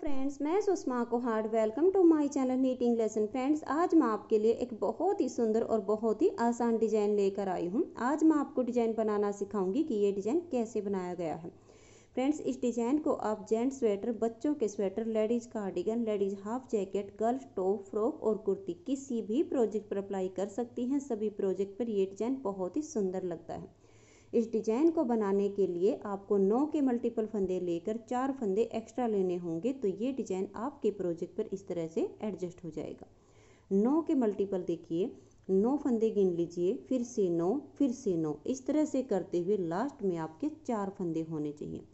friends मैं सुषमा को hearty welcome to my channel knitting lesson friends आज मैं आपके लिए एक बहुत ही सुंदर और बहुत ही आसान डिजाइन लेकर आई हूँ आज मैं आपको डिजाइन बनाना सिखाऊंगी कि ये डिजाइन कैसे बनाया गया है फ्रेंड्स इस डिजाइन को आप जेंट स्वेटर बच्चों के sweater ladies cardigan ladies half jacket girls top frock और कुर्ती किसी भी प्रोजेक्ट पर अप्लाई कर सकती हैं सभी प्रोजेक्ट पर ये डिजाइन बहुत ही सुंदर लगता है इस डिजाइन को बनाने के लिए आपको नौ के मल्टीपल फंदे लेकर चार फंदे एक्स्ट्रा लेने होंगे तो ये डिजाइन आपके प्रोजेक्ट पर इस तरह से एडजस्ट हो जाएगा नौ के मल्टीपल देखिए नौ फंदे गिन लीजिए फिर से नौ फिर से नौ इस तरह से करते हुए लास्ट में आपके चार फंदे होने चाहिए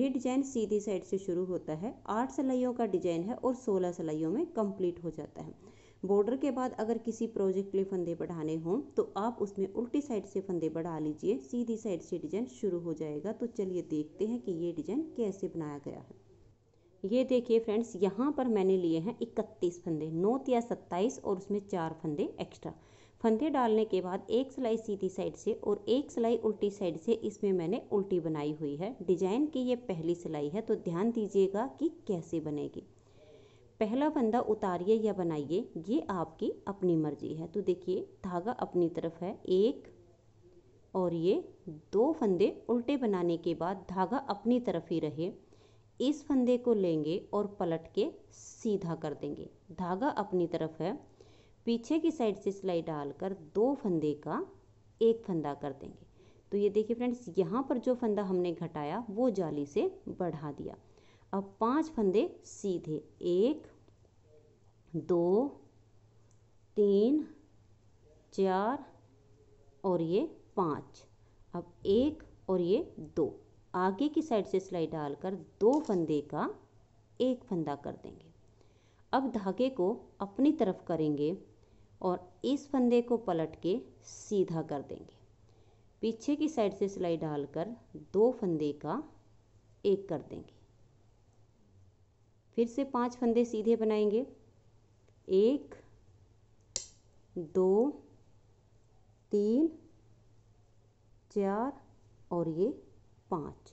ये डिजाइन सीधी साइड से शुरू होता है आठ सिलाइयों का डिजाइन है और सोलह सिलाइयों में कंप्लीट हो जाता है बॉर्डर के बाद अगर किसी प्रोजेक्ट के लिए फंदे बढ़ाने हों तो आप उसमें उल्टी साइड से फंदे बढ़ा लीजिए सीधी साइड से डिजाइन शुरू हो जाएगा तो चलिए देखते हैं कि ये डिजाइन कैसे बनाया गया है ये देखिए फ्रेंड्स यहाँ पर मैंने लिए हैं इकतीस फंदे नौ या सत्ताईस और उसमें चार फंदे एक्स्ट्रा फंदे डालने के बाद एक सिलाई सीधी साइड से और एक सिलाई उल्टी साइड से इसमें मैंने उल्टी बनाई हुई है डिजाइन की ये पहली सिलाई है तो ध्यान दीजिएगा कि कैसे बनेगी पहला फंदा उतारिए या बनाइए ये आपकी अपनी मर्जी है तो देखिए धागा अपनी तरफ है एक और ये दो फंदे उल्टे बनाने के बाद धागा अपनी तरफ ही रहे इस फंदे को लेंगे और पलट के सीधा कर देंगे धागा अपनी तरफ है पीछे की साइड से सिलाई डालकर दो फंदे का एक फंदा कर देंगे तो ये देखिए फ्रेंड्स यहाँ पर जो फंदा हमने घटाया वो जाली से बढ़ा दिया अब पांच फंदे सीधे एक दो तीन चार और ये पाँच अब एक और ये दो आगे की साइड से सिलाई डालकर दो फंदे का एक फंदा कर देंगे अब धागे को अपनी तरफ करेंगे और इस फंदे को पलट के सीधा कर देंगे पीछे की साइड से सिलाई डालकर दो फंदे का एक कर देंगे फिर से पांच फंदे सीधे बनाएंगे एक दो तीन चार और ये पाँच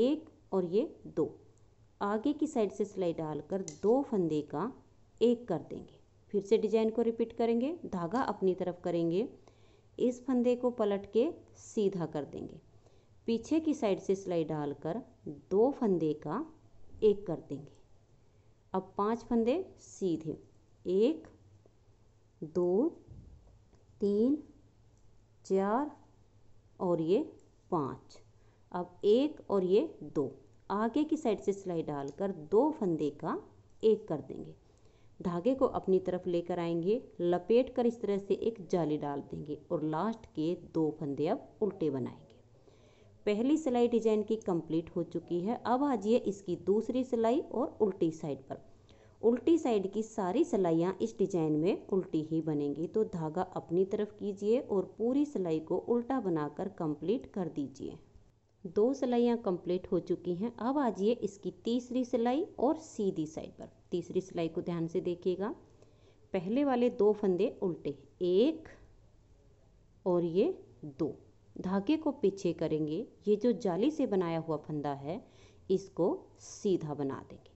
एक और ये दो आगे की साइड से सिलाई डालकर दो फंदे का एक कर देंगे फिर से डिजाइन को रिपीट करेंगे धागा अपनी तरफ करेंगे इस फंदे को पलट के सीधा कर देंगे पीछे की साइड से सिलाई डालकर दो फंदे का एक कर देंगे अब पांच फंदे सीधे एक दो तीन चार और ये पाँच अब एक और ये दो आगे की साइड से सिलाई डालकर दो फंदे का एक कर देंगे धागे को अपनी तरफ लेकर आएंगे लपेट कर इस तरह से एक जाली डाल देंगे और लास्ट के दो फंदे अब उल्टे बनाएंगे पहली सिलाई डिजाइन की कंप्लीट हो चुकी है अब आ जाइए इसकी दूसरी सिलाई और उल्टी साइड पर उल्टी साइड की सारी सिलाइयाँ इस डिजाइन में उल्टी ही बनेंगी तो धागा अपनी तरफ कीजिए और पूरी सिलाई को उल्टा बनाकर कंप्लीट कर दीजिए दो सिलाइयाँ कंप्लीट हो चुकी हैं अब आ जाइए इसकी तीसरी सिलाई और सीधी साइड पर तीसरी सिलाई को ध्यान से देखिएगा पहले वाले दो फंदे उल्टे एक और ये दो धागे को पीछे करेंगे ये जो जाली से बनाया हुआ फंदा है इसको सीधा बना देंगे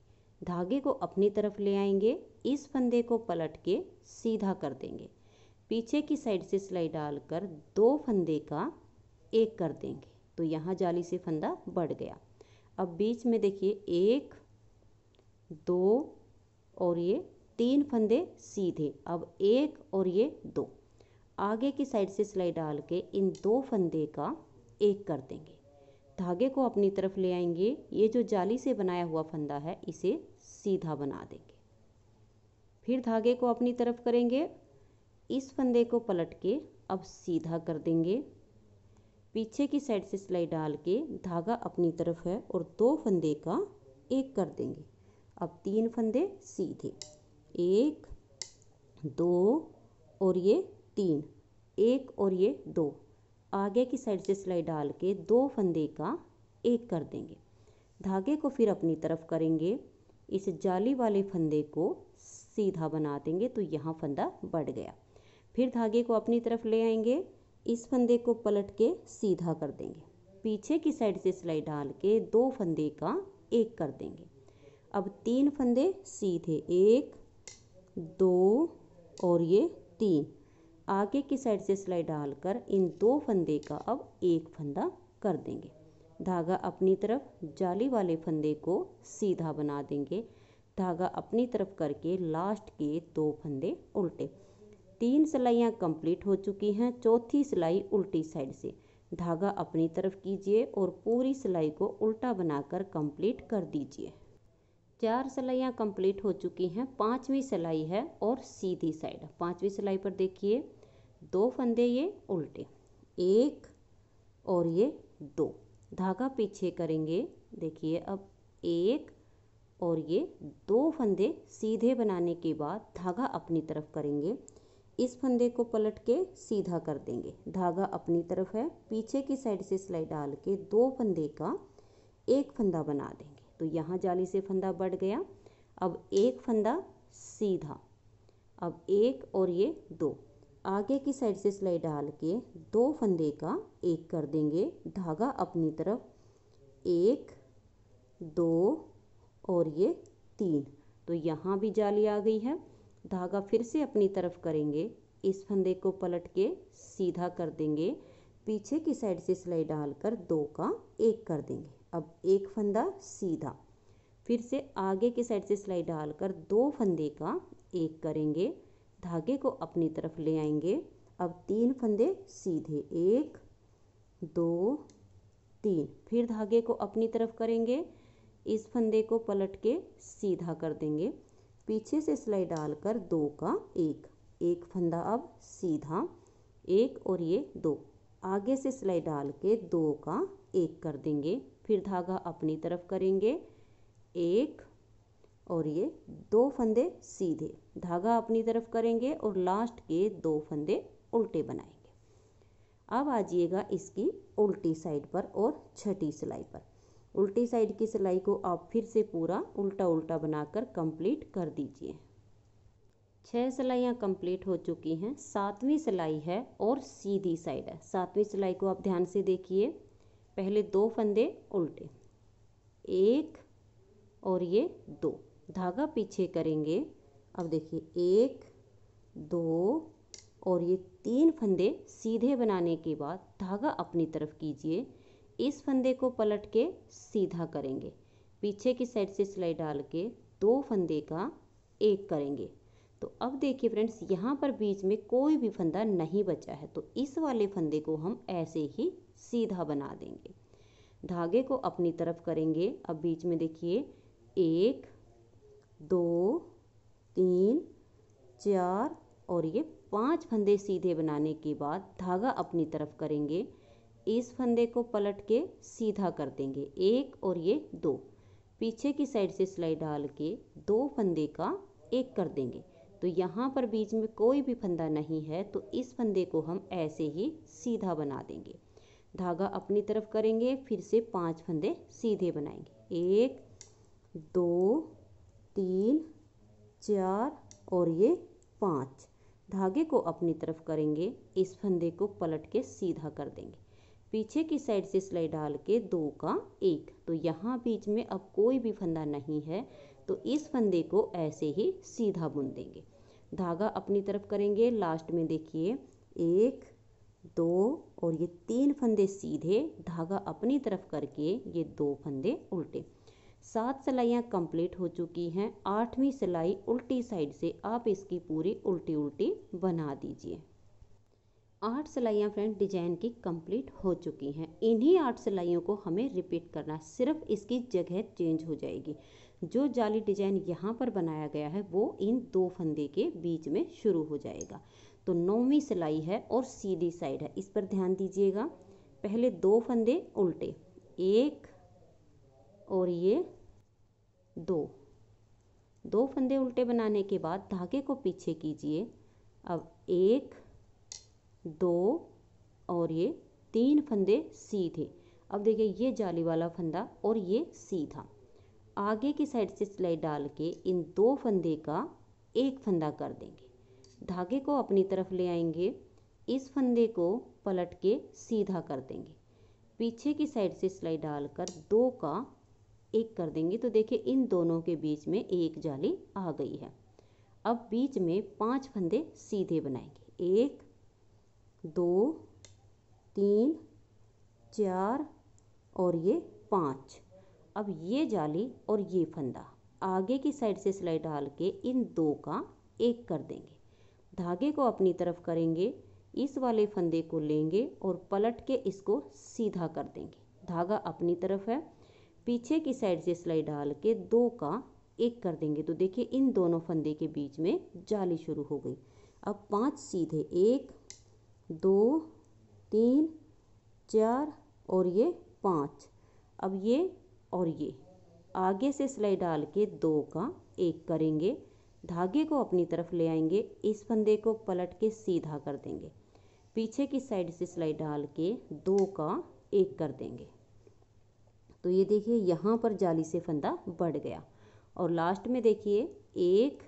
धागे को अपनी तरफ ले आएंगे इस फंदे को पलट के सीधा कर देंगे पीछे की साइड से सिलाई डालकर दो फंदे का एक कर देंगे तो यहाँ जाली से फंदा बढ़ गया अब बीच में देखिए एक दो और ये तीन फंदे सीधे अब एक और ये दो आगे की साइड से सिलाई डाल के इन दो फंदे का एक कर देंगे धागे को अपनी तरफ ले आएंगे ये जो जाली से बनाया हुआ फंदा है इसे सीधा बना देंगे फिर धागे को अपनी तरफ करेंगे इस फंदे को पलट के अब सीधा कर देंगे पीछे की साइड से सिलाई डाल के धागा अपनी तरफ है और दो फंदे का एक कर देंगे अब तीन फंदे सीधे एक दो और ये तीन एक और ये दो आगे की साइड से सिलाई डाल के दो फंदे का एक कर देंगे धागे को फिर अपनी तरफ करेंगे इस जाली वाले फंदे को सीधा बना देंगे तो यहाँ फंदा बढ़ गया फिर धागे को अपनी तरफ ले आएंगे इस फंदे को पलट के सीधा कर देंगे पीछे की साइड से सिलाई डाल के दो फंदे का एक कर देंगे अब तीन फंदे सीधे एक दो और ये तीन आगे की साइड से सिलाई डालकर इन दो फंदे का अब एक फंदा कर देंगे धागा अपनी तरफ जाली वाले फंदे को सीधा बना देंगे धागा अपनी तरफ करके लास्ट के दो फंदे उल्टे तीन सिलाइयाँ कंप्लीट हो चुकी हैं चौथी सिलाई उल्टी साइड से धागा अपनी तरफ कीजिए और पूरी सिलाई को उल्टा बनाकर कंप्लीट कर दीजिए चार सिलाइयाँ कंप्लीट हो चुकी हैं पांचवी सिलाई है और सीधी साइड पांचवी सिलाई पर देखिए दो फंदे ये उल्टे एक और ये दो धागा पीछे करेंगे देखिए अब एक और ये दो फंदे सीधे बनाने के बाद धागा अपनी तरफ करेंगे इस फंदे को पलट के सीधा कर देंगे धागा अपनी तरफ है पीछे की साइड से सिलाई डाल के दो फंदे का एक फंदा बना देंगे तो यहाँ जाली से फंदा बढ़ गया अब एक फंदा सीधा अब एक और ये दो आगे की साइड से सिलाई डाल के दो फंदे का एक कर देंगे धागा अपनी तरफ एक दो और ये तीन तो यहाँ भी जाली आ गई है धागा फिर से अपनी तरफ करेंगे इस फंदे को पलट के सीधा कर देंगे पीछे की साइड से सिलाई डालकर दो का एक कर देंगे अब एक फंदा सीधा फिर से आगे की साइड से सिलाई डालकर दो फंदे का एक करेंगे धागे को अपनी तरफ ले आएंगे अब तीन फंदे सीधे एक दो तीन फिर धागे को अपनी तरफ करेंगे इस फंदे को पलट के सीधा कर देंगे पीछे से सिलाई डालकर दो का एक एक फंदा अब सीधा एक और ये दो आगे से सिलाई डाल के दो का एक कर देंगे फिर धागा अपनी तरफ करेंगे एक और ये दो फंदे सीधे धागा अपनी तरफ करेंगे और लास्ट के दो फंदे उल्टे बनाएंगे अब आ जाइएगा इसकी उल्टी साइड पर और छठी सिलाई पर उल्टी साइड की सिलाई को आप फिर से पूरा उल्टा उल्टा बनाकर कंप्लीट कर दीजिए छह सिलाइयाँ कंप्लीट हो चुकी हैं सातवीं सिलाई है और सीधी साइड है सातवीं सिलाई को आप ध्यान से देखिए पहले दो फंदे उल्टे एक और ये दो धागा पीछे करेंगे अब देखिए एक दो और ये तीन फंदे सीधे बनाने के बाद धागा अपनी तरफ कीजिए इस फंदे को पलट के सीधा करेंगे पीछे की साइड से सिलाई डाल के दो फंदे का एक करेंगे तो अब देखिए फ्रेंड्स यहाँ पर बीच में कोई भी फंदा नहीं बचा है तो इस वाले फंदे को हम ऐसे ही सीधा बना देंगे धागे को अपनी तरफ करेंगे अब बीच में देखिए एक दो तीन चार और ये पांच फंदे सीधे बनाने के बाद धागा अपनी तरफ करेंगे इस फंदे को पलट के सीधा कर देंगे एक और ये दो पीछे की साइड से सिलाई डाल के दो फंदे का एक कर देंगे तो यहाँ पर बीच में कोई भी फंदा नहीं है तो इस फंदे को हम ऐसे ही सीधा बना देंगे धागा अपनी तरफ करेंगे फिर से पांच फंदे सीधे बनाएंगे एक दो तीन चार और ये पाँच धागे को अपनी तरफ करेंगे इस फंदे को पलट के सीधा कर देंगे पीछे की साइड से सिलाई डाल के दो का एक तो यहाँ बीच में अब कोई भी फंदा नहीं है तो इस फंदे को ऐसे ही सीधा बुन देंगे धागा अपनी तरफ करेंगे लास्ट में देखिए एक दो और ये तीन फंदे सीधे धागा अपनी तरफ करके ये दो फंदे उल्टे सात सिलाइयाँ कंप्लीट हो चुकी हैं आठवीं सिलाई उल्टी साइड से आप इसकी पूरी उल्टी उल्टी बना दीजिए आठ सिलाइयाँ फ्रेंड डिजाइन की कंप्लीट हो चुकी हैं इन्हीं आठ सिलाइयों को हमें रिपीट करना सिर्फ इसकी जगह चेंज हो जाएगी जो जाली डिजाइन यहाँ पर बनाया गया है वो इन दो फंदे के बीच में शुरू हो जाएगा तो नौवीं सिलाई है और सीधी साइड है इस पर ध्यान दीजिएगा पहले दो फंदे उल्टे एक और ये दो दो फंदे उल्टे बनाने के बाद धागे को पीछे कीजिए अब एक दो और ये तीन फंदे सीधे अब देखिए ये जाली वाला फंदा और ये सीधा आगे की साइड से सिलाई डाल के इन दो फंदे का एक फंदा कर देंगे धागे को अपनी तरफ ले आएंगे इस फंदे को पलट के सीधा कर देंगे पीछे की साइड से सिलाई डालकर दो का एक कर देंगे तो देखिए इन दोनों के बीच में एक जाली आ गई है अब बीच में पांच फंदे सीधे बनाएंगे एक दो तीन चार और ये पाँच अब ये जाली और ये फंदा आगे की साइड से सिलाई डाल के इन दो का एक कर देंगे धागे को अपनी तरफ करेंगे इस वाले फंदे को लेंगे और पलट के इसको सीधा कर देंगे धागा अपनी तरफ है पीछे की साइड से सिलाई डाल के दो का एक कर देंगे तो देखिए इन दोनों फंदे के बीच में जाली शुरू हो गई अब पांच सीधे एक दो तीन चार और ये पाँच अब ये और ये आगे से सिलाई डाल के दो का एक करेंगे धागे को अपनी तरफ ले आएंगे इस फंदे को पलट के सीधा कर देंगे पीछे की साइड से सिलाई डाल के दो का एक कर देंगे तो ये देखिए यहाँ पर जाली से फंदा बढ़ गया और लास्ट में देखिए एक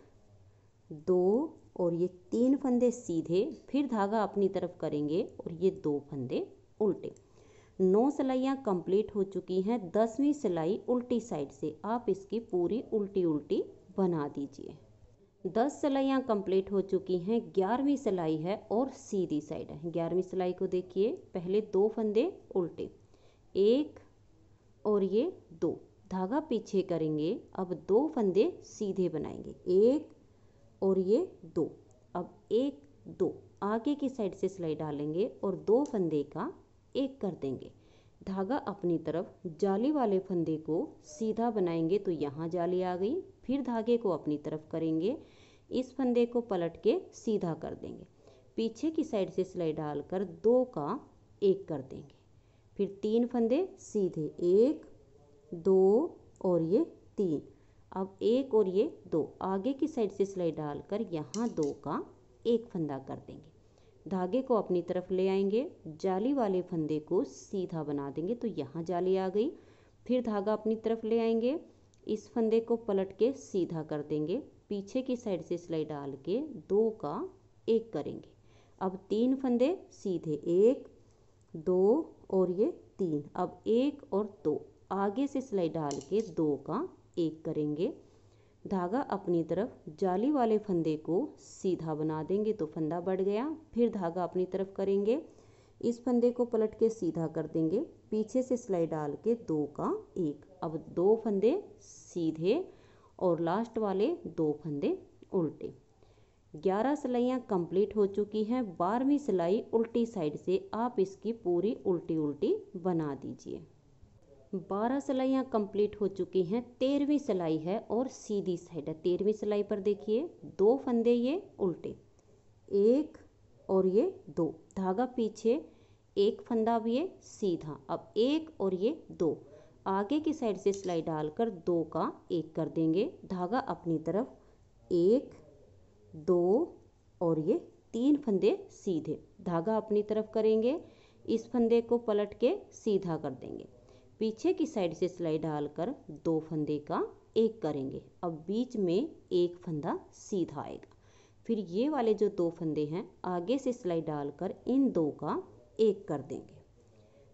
दो और ये तीन फंदे सीधे फिर धागा अपनी तरफ करेंगे और ये दो फंदे उल्टे नौ सिलाइयाँ कंप्लीट हो चुकी हैं दसवीं सिलाई उल्टी साइड से आप इसकी पूरी उल्टी उल्टी बना दीजिए दस सिलाइयाँ कंप्लीट हो चुकी हैं ग्यारहवीं सिलाई है और सीधी साइड है ग्यारहवीं सिलाई को देखिए पहले दो फंदे उल्टे एक और ये दो धागा पीछे करेंगे अब दो फंदे सीधे बनाएंगे एक और ये दो अब एक दो आगे की साइड से सिलाई डालेंगे और दो फंदे का एक कर देंगे धागा अपनी तरफ जाली वाले फंदे को सीधा बनाएंगे तो यहाँ जाली आ गई फिर धागे को अपनी तरफ करेंगे इस फंदे को पलट के सीधा कर देंगे पीछे की साइड से सिलाई डालकर दो का एक कर देंगे फिर तीन फंदे सीधे एक दो और ये तीन अब एक और ये दो आगे की साइड से सिलाई डालकर यहाँ दो का एक फंदा कर देंगे धागे को अपनी तरफ ले आएंगे जाली वाले फंदे को सीधा बना देंगे तो यहाँ जाली आ गई फिर धागा अपनी तरफ ले आएंगे इस फंदे को पलट के सीधा कर देंगे पीछे की साइड से सिलाई डाल के दो का एक करेंगे अब तीन फंदे सीधे एक दो और ये तीन अब एक और दो आगे से सिलाई डाल के दो का एक करेंगे धागा अपनी तरफ जाली वाले फंदे को सीधा बना देंगे तो फंदा बढ़ गया फिर धागा अपनी तरफ करेंगे इस फंदे को पलट के सीधा कर देंगे पीछे से सिलाई डाल के दो का एक अब दो फंदे सीधे और लास्ट वाले दो फंदे उल्टे ग्यारह सिलाइयाँ कंप्लीट हो चुकी हैं बारहवीं सिलाई उल्टी साइड से आप इसकी पूरी उल्टी उल्टी बना दीजिए बारह सिलाइयाँ कंप्लीट हो चुकी हैं तेरहवीं सिलाई है और सीधी साइड है तेरहवीं सिलाई पर देखिए दो फंदे ये उल्टे एक और ये दो धागा पीछे एक फंदा अब ये सीधा अब एक और ये दो आगे की साइड से सिलाई डालकर दो का एक कर देंगे धागा अपनी तरफ एक दो और ये तीन फंदे सीधे धागा अपनी तरफ करेंगे इस फंदे को पलट के सीधा कर देंगे पीछे की साइड से सिलाई डालकर दो फंदे का एक करेंगे अब बीच में एक फंदा सीधा आएगा फिर ये वाले जो दो फंदे हैं आगे से सिलाई डालकर इन दो का एक कर देंगे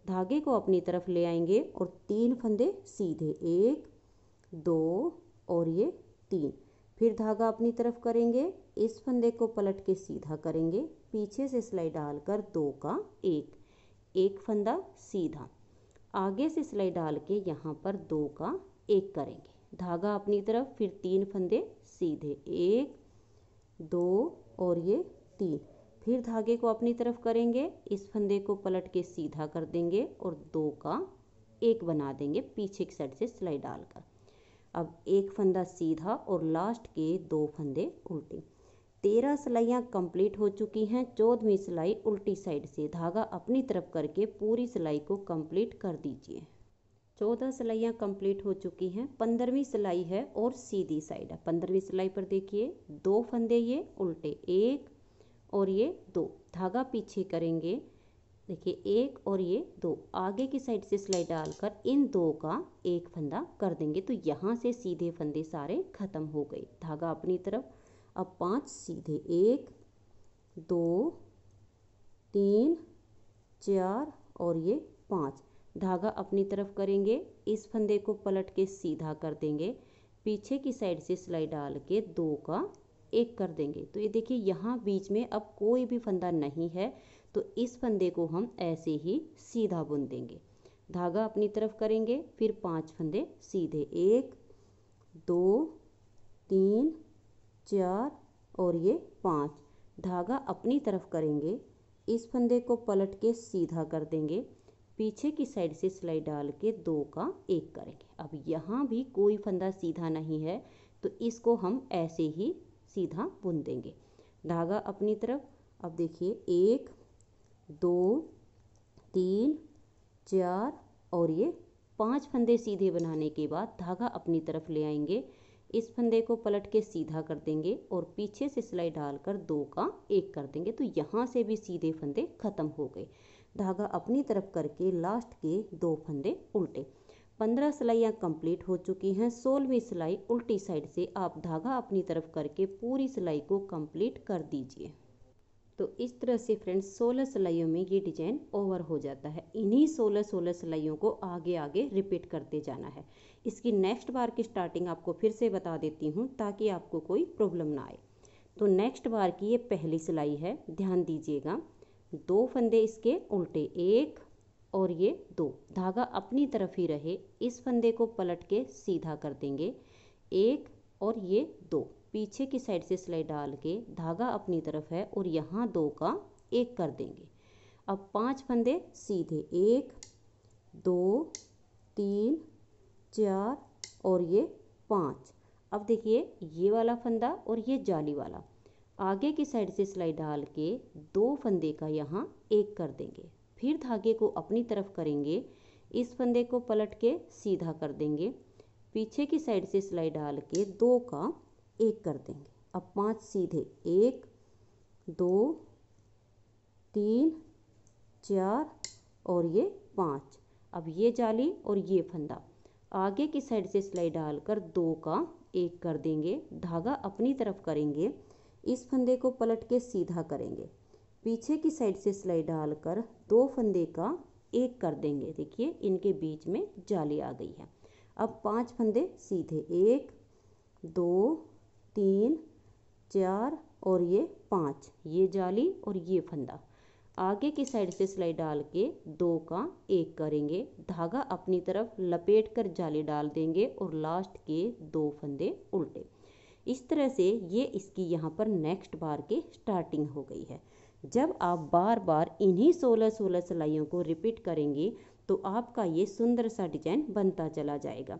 धागे को अपनी तरफ ले आएंगे और तीन फंदे सीधे एक दो और ये तीन फिर धागा अपनी तरफ करेंगे इस फंदे को पलट के सीधा करेंगे पीछे से सिलाई डालकर दो का एक एक फंदा सीधा आगे से सिलाई डाल के यहाँ पर दो का एक करेंगे धागा अपनी तरफ फिर तीन फंदे सीधे एक दो और ये तीन फिर धागे को अपनी तरफ करेंगे इस फंदे को पलट के सीधा कर देंगे और दो का एक बना देंगे पीछे की साइड से सिलाई डालकर अब एक फंदा सीधा और लास्ट के दो फंदे उल्टे तेरह सिलाइयाँ कंप्लीट हो चुकी हैं चौदहवीं सिलाई उल्टी साइड से धागा अपनी तरफ करके पूरी सिलाई को कंप्लीट कर दीजिए चौदह सिलाइयाँ कंप्लीट हो चुकी हैं पंद्रहवीं सिलाई है और सीधी साइड है पंद्रहवीं सिलाई पर देखिए दो फंदे ये उल्टे एक और ये दो धागा पीछे करेंगे देखिए एक और ये दो आगे की साइड से सिलाई डालकर इन दो का एक फंदा कर देंगे तो यहाँ से सीधे फंदे सारे ख़त्म हो गए धागा अपनी तरफ अब पांच सीधे एक दो तीन चार और ये पांच धागा अपनी तरफ करेंगे इस फंदे को पलट के सीधा कर देंगे पीछे की साइड से सिलाई डाल के दो का एक कर देंगे तो ये देखिए यहाँ बीच में अब कोई भी फंदा नहीं है तो इस फंदे को हम ऐसे ही सीधा बुन देंगे धागा अपनी तरफ करेंगे फिर पांच फंदे सीधे एक दो तीन चार और ये पांच धागा अपनी तरफ करेंगे इस फंदे को पलट के सीधा कर देंगे पीछे की साइड से सिलाई डाल के दो का एक करेंगे अब यहाँ भी कोई फंदा सीधा नहीं है तो इसको हम ऐसे ही सीधा बुन देंगे धागा अपनी तरफ अब देखिए एक दो तीन चार और ये पाँच फंदे सीधे बनाने के बाद धागा अपनी तरफ ले आएंगे इस फंदे को पलट के सीधा कर देंगे और पीछे से सिलाई डालकर दो का एक कर देंगे तो यहाँ से भी सीधे फंदे ख़त्म हो गए धागा अपनी तरफ करके लास्ट के दो फंदे उल्टे पंद्रह सिलाइयाँ कंप्लीट हो चुकी हैं सोलहवीं सिलाई उल्टी साइड से आप धागा अपनी तरफ करके पूरी सिलाई को कंप्लीट कर दीजिए तो इस तरह से फ्रेंड्स 16 सिलाइयों में ये डिजाइन ओवर हो जाता है इन्हीं 16 16 सिलाइयों को आगे आगे रिपीट करते जाना है इसकी नेक्स्ट बार की स्टार्टिंग आपको फिर से बता देती हूँ ताकि आपको कोई प्रॉब्लम ना आए तो नेक्स्ट बार की ये पहली सिलाई है ध्यान दीजिएगा दो फंदे इसके उल्टे एक और ये दो धागा अपनी तरफ ही रहे इस फंदे को पलट के सीधा कर देंगे एक और ये दो पीछे की साइड से सिलाई डाल के धागा अपनी तरफ है और यहाँ दो का एक कर देंगे अब पांच फंदे सीधे एक दो तीन चार और ये पांच अब देखिए ये वाला फंदा और ये जाली वाला आगे की साइड से सिलाई डाल के दो फंदे का यहाँ एक कर देंगे फिर धागे को अपनी तरफ करेंगे इस फंदे को पलट के सीधा कर देंगे पीछे की साइड से सिलाई डाल के दो का एक कर देंगे अब पांच सीधे एक दो तीन चार और ये पाँच अब ये जाली और ये फंदा आगे की साइड से सिलाई डालकर दो का एक कर देंगे धागा अपनी तरफ करेंगे इस फंदे को पलट के सीधा करेंगे पीछे की साइड से सिलाई डालकर दो फंदे का एक कर देंगे देखिए इनके बीच में जाली आ गई है अब पांच फंदे सीधे एक दो तीन चार और ये पाँच ये जाली और ये फंदा आगे की साइड से सिलाई डाल के दो का एक करेंगे धागा अपनी तरफ लपेट कर जाली डाल देंगे और लास्ट के दो फंदे उल्टे इस तरह से ये इसकी यहाँ पर नेक्स्ट बार के स्टार्टिंग हो गई है जब आप बार बार इन्हीं सोलह सोलह सिलाइयों को रिपीट करेंगे तो आपका ये सुंदर सा डिजाइन बनता चला जाएगा